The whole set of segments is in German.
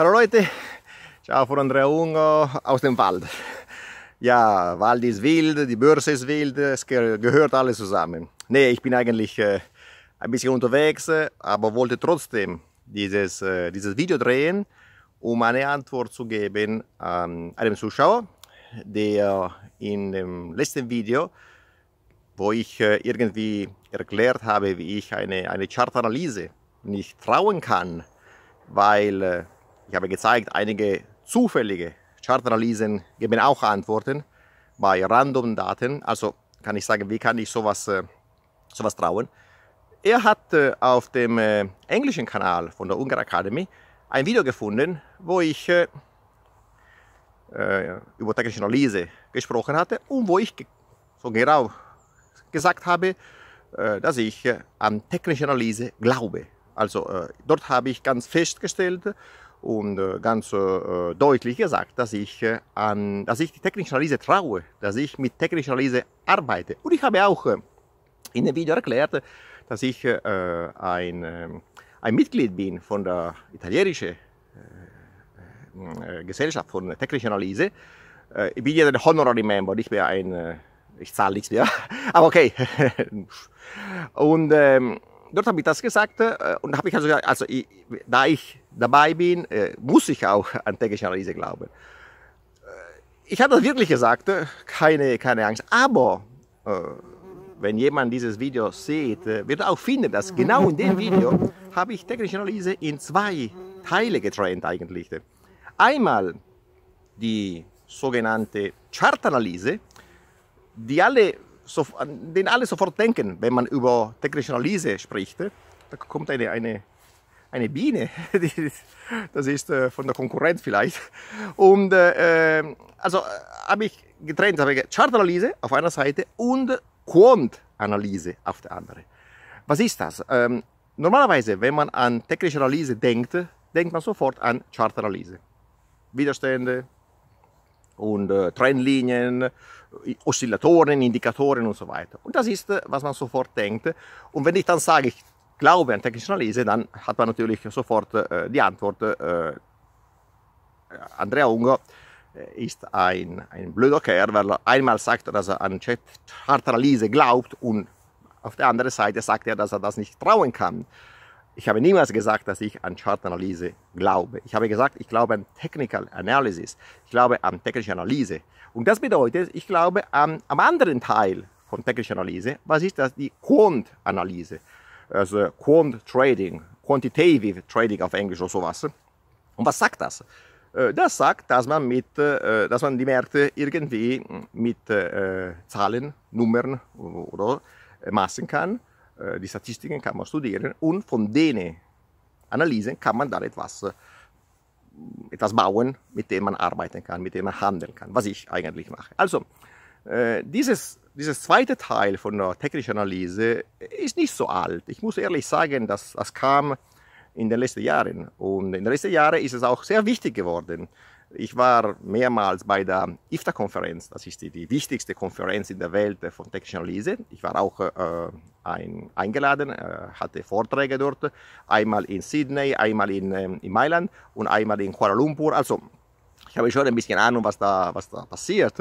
Hallo Leute, ciao von Andrea Ungo aus dem Wald. Ja, Wald ist wild, die Börse ist wild, es gehört alles zusammen. Nee, ich bin eigentlich äh, ein bisschen unterwegs, aber wollte trotzdem dieses, äh, dieses Video drehen, um eine Antwort zu geben an ähm, einem Zuschauer, der in dem letzten Video, wo ich äh, irgendwie erklärt habe, wie ich eine, eine Chartanalyse nicht trauen kann, weil äh, ich habe gezeigt, einige zufällige Chartanalysen geben auch Antworten bei random Daten. Also kann ich sagen, wie kann ich sowas, äh, sowas trauen? Er hat äh, auf dem äh, englischen Kanal von der Ungar Academy ein Video gefunden, wo ich äh, über technische Analyse gesprochen hatte und wo ich so genau gesagt habe, äh, dass ich an technische Analyse glaube. Also dort habe ich ganz festgestellt, und äh, ganz äh, äh, deutlich gesagt, dass ich, an, dass ich die technische Analyse traue, dass ich mit technischer Analyse arbeite. Und ich habe auch in dem Video erklärt, dass ich ein, ein Mitglied bin von der italienischen Gesellschaft von technischer Analyse. ich bin ja ein Honorary Member, nicht mehr ein, ich zahle nichts mehr, aber okay. und ähm, dort habe ich das gesagt äh, und habe ich also gesagt, also ich, da ich dabei bin, äh, muss ich auch an technische Analyse glauben. Äh, ich habe das wirklich gesagt, äh, keine, keine Angst. Aber äh, wenn jemand dieses Video sieht, äh, wird er auch finden, dass genau in dem Video habe ich technische Analyse in zwei Teile getrennt eigentlich. Einmal die sogenannte Chartanalyse, die alle so, an den alle sofort denken, wenn man über technische Analyse spricht. Äh, da kommt eine, eine, eine Biene, das ist äh, von der Konkurrenz vielleicht. Und äh, ähm, also äh, habe ich getrennt, habe ich Chartanalyse auf einer Seite und Quantanalyse auf der anderen. Was ist das? Ähm, normalerweise, wenn man an technische Analyse denkt, denkt man sofort an Chartanalyse. Widerstände, und äh, Trennlinien, äh, Oszillatoren, Indikatoren und so weiter. Und das ist, äh, was man sofort denkt. Und wenn ich dann sage, ich glaube an technische Analyse, dann hat man natürlich sofort äh, die Antwort, äh, äh Andrea Ungo ist ein, ein blöder Kerl, weil er einmal sagt, dass er an Analyse glaubt und auf der anderen Seite sagt er, dass er das nicht trauen kann. Ich habe niemals gesagt, dass ich an Chartanalyse glaube. Ich habe gesagt, ich glaube an Technical Analysis. Ich glaube an technische Analyse. Und das bedeutet, ich glaube an, am anderen Teil von technischer Analyse, was ist das? Die Quant-Analyse. Also Quant Trading, Quantitative Trading auf Englisch oder sowas. Und was sagt das? Äh, das sagt, dass man, mit, äh, dass man die Märkte irgendwie mit äh, Zahlen, Nummern oder Massen kann Eh, die Statistiken kann man studieren und von denen Analysen kann man dann etwas, mm, etwas bauen, mit dem man arbeiten kann, mit dem man handeln kann, was ich eigentlich mache. Also, eh, dieses, dieses zweite Teil von der technischen Analyse ist nicht so alt. Ich muss ehrlich sagen, dass das kam in den letzten Jahren. Und in den letzten Jahren ist es auch sehr wichtig geworden. Ich war mehrmals bei der IFTA-Konferenz, das ist die, die, wichtigste Konferenz in der Welt von technischer Analyse. Ich war auch äh, ein, eingeladen, äh, hatte Vorträge dort, einmal in Sydney, einmal in, ähm, in Mailand und einmal in Kuala Lumpur. Also ich habe schon ein bisschen Ahnung, was da, was da passiert.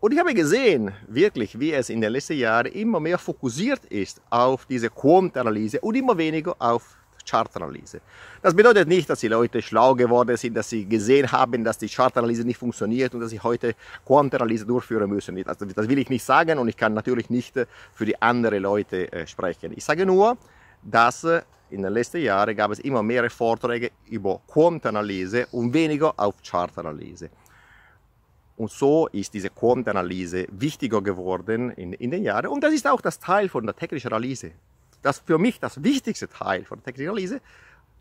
Und ich habe gesehen, wirklich, wie es in den letzten Jahren immer mehr fokussiert ist auf diese Quant-Analyse und immer weniger auf Chartanalyse. Das bedeutet nicht, dass die Leute schlau geworden sind, dass sie gesehen haben, dass die Chartanalyse nicht funktioniert und dass sie heute Quantanalyse durchführen müssen. Also das will ich nicht sagen und ich kann natürlich nicht äh, für die anderen Leute äh, sprechen. Ich sage nur, dass äh, in den letzten Jahren gab es immer mehr Vorträge über Quantanalyse und weniger auf Chartanalyse. Und so ist diese Quantenanalyse wichtiger geworden in, in den Jahren. Und das ist auch das Teil von der technischen Analyse das für mich das wichtigste Teil von der Textilanalyse,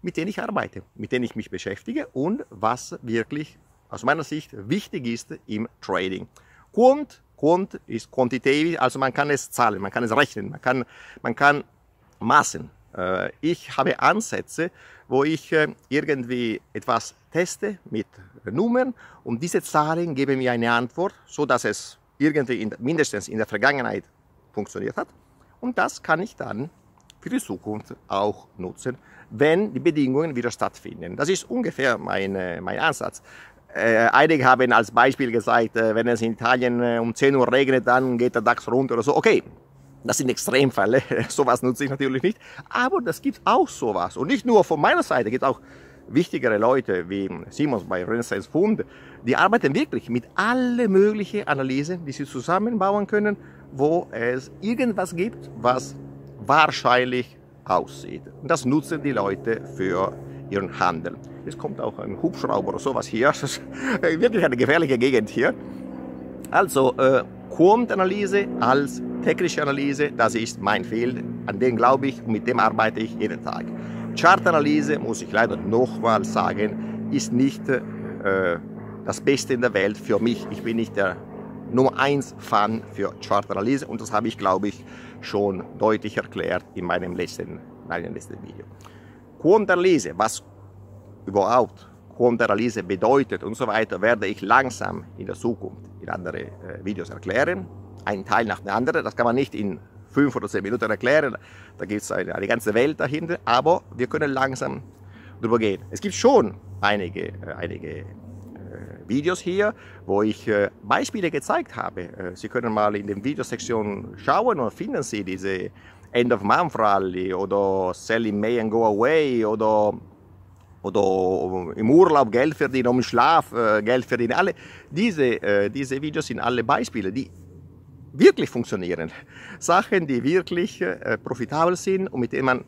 mit dem ich arbeite, mit dem ich mich beschäftige und was wirklich aus meiner Sicht wichtig ist im Trading. Quant, Quant ist quantitativ, also man kann es zahlen, man kann es rechnen, man kann, man kann maßen. Äh, ich habe Ansätze, wo ich äh, irgendwie etwas teste mit Nummern und diese Zahlen geben mir eine Antwort, so dass es irgendwie in, mindestens in der Vergangenheit funktioniert hat. Und das kann ich dann für die Zukunft auch nutzen, wenn die Bedingungen wieder stattfinden. Das ist ungefähr mein, äh, mein Ansatz. Äh, einige haben als Beispiel gesagt, äh, wenn es in Italien äh, um 10 Uhr regnet, dann geht der DAX runter oder so. Okay, das sind Extremfälle, sowas nutze ich natürlich nicht. Aber das gibt auch sowas. Und nicht nur von meiner Seite, gibt auch wichtigere Leute wie Simons bei Renaissance Fund, die arbeiten wirklich mit allen möglichen Analysen, die sie zusammenbauen können, wo es irgendwas gibt, was wahrscheinlich aussieht. Und das nutzen die Leute für ihren Handel. Es kommt auch ein Hubschrauber oder sowas hier. Das ist wirklich eine gefährliche Gegend hier. Also, äh, Quant-Analyse als technische Analyse, das ist mein Feld, an dem glaube ich, mit dem arbeite ich jeden Tag. Chartanalyse, muss ich leider nochmal sagen, ist nicht äh, das Beste in der Welt für mich. Ich bin nicht der Nummer 1 Fan für Charteralice und das habe ich, glaube ich, schon deutlich erklärt in meinem letzten, meinem letzten Video. Quantalise, was überhaupt Quantalise bedeutet und so weiter, werde ich langsam in der Zukunft in andere äh, Videos erklären. Ein Teil nach dem anderen, das kann man nicht in 5 oder 10 Minuten erklären. Da gibt es eine, eine, ganze Welt dahinter, aber wir können langsam drüber gehen. Es gibt schon einige, äh, einige Videos hier, wo ich äh, Beispiele gezeigt habe. Äh, Sie können mal in den Videosektion schauen und finden Sie diese End of Month Rally oder Sell in May and Go Away oder oder äh, im Urlaub Geld verdienen, um Schlaf äh, Geld verdienen. Alle diese, äh, diese Videos sind alle Beispiele, die wirklich funktionieren. Sachen, die wirklich äh, profitabel sind und mit denen man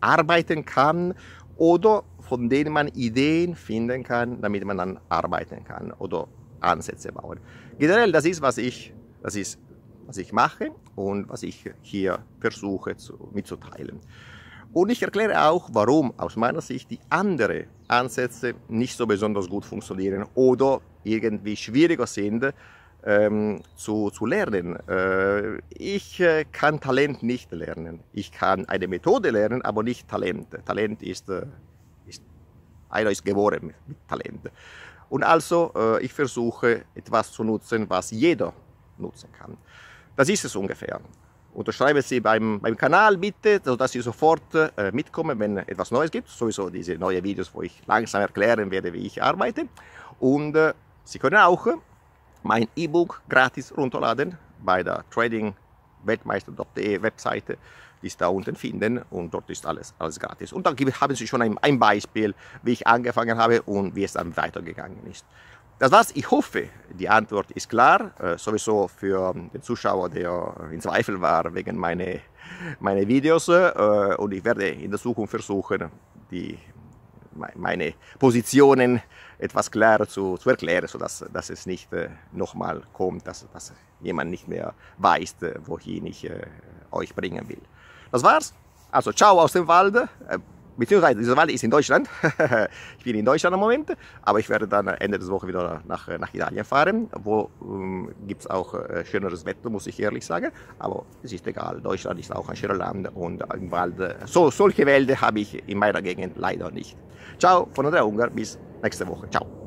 arbeiten kann oder von denen man Ideen finden kann, damit man dann arbeiten kann oder Ansätze bauen. Generell, das ist, was ich, das ist, was ich mache und was ich hier versuche zu, mitzuteilen. Und ich erkläre auch, warum aus meiner Sicht die anderen Ansätze nicht so besonders gut funktionieren oder irgendwie schwieriger sind ähm, zu, zu lernen. Äh, ich äh, kann Talent nicht lernen. Ich kann eine Methode lernen, aber nicht Talent. Talent ist äh, einer ist geboren mit Talent. Und also, äh, ich versuche etwas zu nutzen, was jeder nutzen kann. Das ist es ungefähr. Unterschreiben Sie beim, beim Kanal bitte, sodass Sie sofort äh, mitkommen, wenn etwas Neues gibt. Sowieso diese neuen Videos, wo ich langsam erklären werde, wie ich arbeite. Und äh, Sie können auch äh, mein E-Book gratis runterladen bei der Trading Weltmeister.de Webseite ist da unten finden und dort ist alles, alles gratis. Und da haben Sie schon ein, ein Beispiel, wie ich angefangen habe und wie es dann weitergegangen ist. Das war's. Ich hoffe, die Antwort ist klar. Äh, sowieso für den Zuschauer, der in Zweifel war wegen meiner meine Videos. Äh, und ich werde in der Zukunft versuchen, die, meine Positionen etwas klarer zu, zu erklären, sodass dass es nicht äh, nochmal kommt, dass, dass jemand nicht mehr weiß, äh, wohin ich äh, euch bringen will. Das war's. Also ciao aus dem Wald. Äh, beziehungsweise dieser Wald ist in Deutschland. ich bin in Deutschland im Moment, aber ich werde dann Ende des Woche wieder nach, äh, nach Italien fahren. Wo ähm, gibt es auch äh, schöneres Wetter, muss ich ehrlich sagen. Aber es ist egal, Deutschland ist auch ein schöner Land und im Wald. So, solche Wälder habe ich in meiner Gegend leider nicht. Ciao von Andrea Ungar, bis nächste Woche. Ciao.